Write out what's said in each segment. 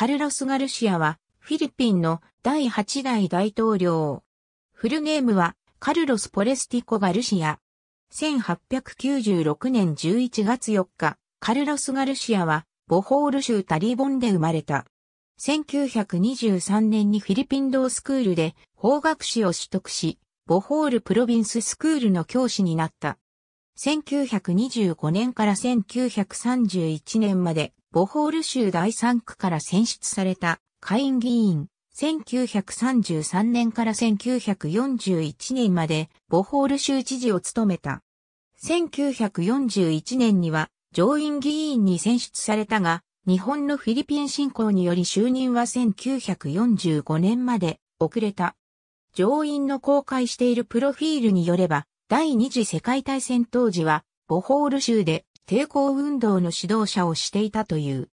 カルロス・ガルシアは、フィリピンの第8代大統領。フルネームは、カルロス・ポレスティコ・ガルシア。1896年11月4日、カルロス・ガルシアは、ボホール州タリボンで生まれた。1923年にフィリピン道スクールで法学士を取得し、ボホールプロビンススクールの教師になった。1925年から1931年までボホール州第3区から選出された下院議員、1933年から1941年までボホール州知事を務めた。1941年には上院議員に選出されたが、日本のフィリピン侵攻により就任は1945年まで遅れた。上院の公開しているプロフィールによれば、第二次世界大戦当時は、ボホール州で抵抗運動の指導者をしていたという。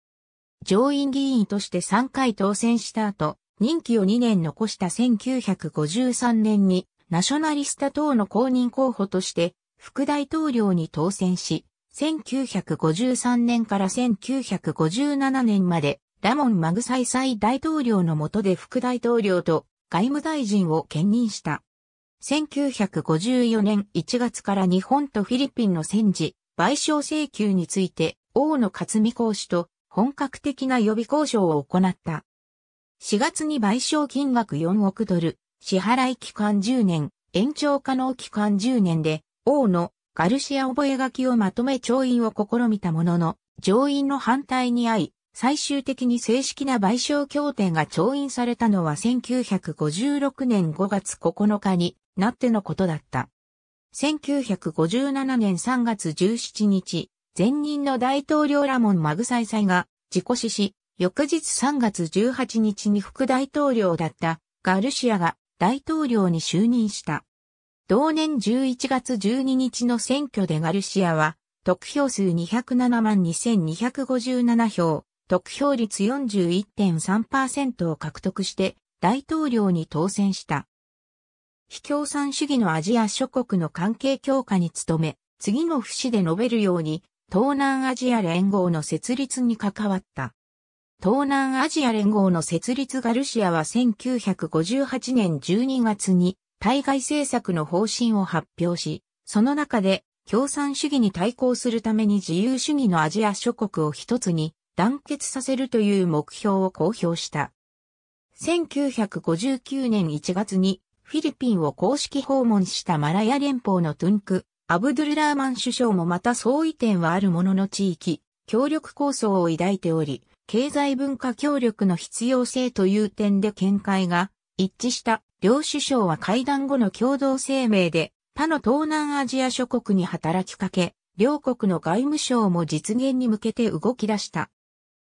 上院議員として3回当選した後、任期を2年残した1953年に、ナショナリスタ党の公認候補として、副大統領に当選し、1953年から1957年まで、ラモン・マグサイサイ大統領の下で副大統領と外務大臣を兼任した。1954年1月から日本とフィリピンの戦時、賠償請求について、大野克美講師と本格的な予備交渉を行った。4月に賠償金額4億ドル、支払い期間10年、延長可能期間10年で、王のガルシア覚書をまとめ調印を試みたものの、上院の反対に遭い、最終的に正式な賠償協定が調印されたのは1956年5月9日になってのことだった。1957年3月17日、前任の大統領ラモン・マグサイサイが事故死し、翌日3月18日に副大統領だったガルシアが大統領に就任した。同年11月12日の選挙でガルシアは、得票数207万2257票、得票率41.3%を獲得して大統領に当選した。非共産主義のアジア諸国の関係強化に努め、次の節で述べるように、東南アジア連合の設立に関わった。東南アジア連合の設立ガルシアは1958年12月に対外政策の方針を発表し、その中で共産主義に対抗するために自由主義のアジア諸国を一つに団結させるという目標を公表した。1959年1月にフィリピンを公式訪問したマラヤ連邦のトゥンク、アブドゥルラーマン首相もまた相違点はあるものの地域、協力構想を抱いており、経済文化協力の必要性という点で見解が一致した両首相は会談後の共同声明で他の東南アジア諸国に働きかけ、両国の外務省も実現に向けて動き出した。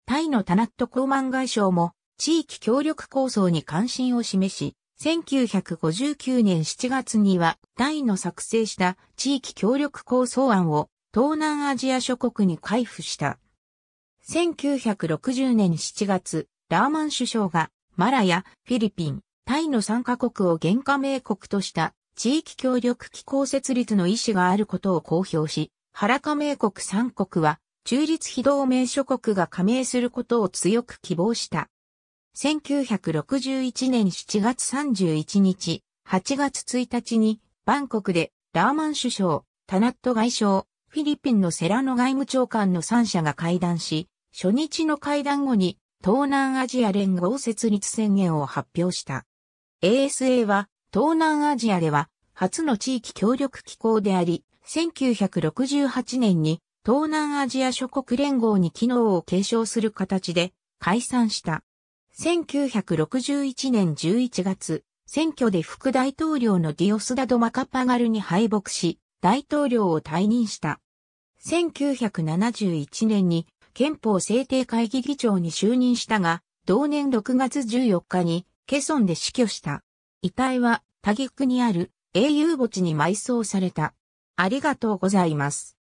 タイのタナット・コーマン外相も地域協力構想に関心を示し、1959年7月には、大の作成した地域協力構想案を東南アジア諸国に開付した。1960年7月、ラーマン首相がマラやフィリピン、タイの3カ国を原価名国とした地域協力機構設立の意思があることを公表し、原加盟国3国は中立非同盟諸国が加盟することを強く希望した。1961年7月31日、8月1日に、バンコクで、ラーマン首相、タナット外相、フィリピンのセラノ外務長官の3者が会談し、初日の会談後に、東南アジア連合設立宣言を発表した。ASA は、東南アジアでは、初の地域協力機構であり、1968年に東南アジア諸国連合に機能を継承する形で解散した。1961年11月、選挙で副大統領のディオスダド・マカパガルに敗北し、大統領を退任した。1971年に憲法制定会議議長に就任したが、同年6月14日にケソンで死去した。遺体はタギクにある英雄墓地に埋葬された。ありがとうございます。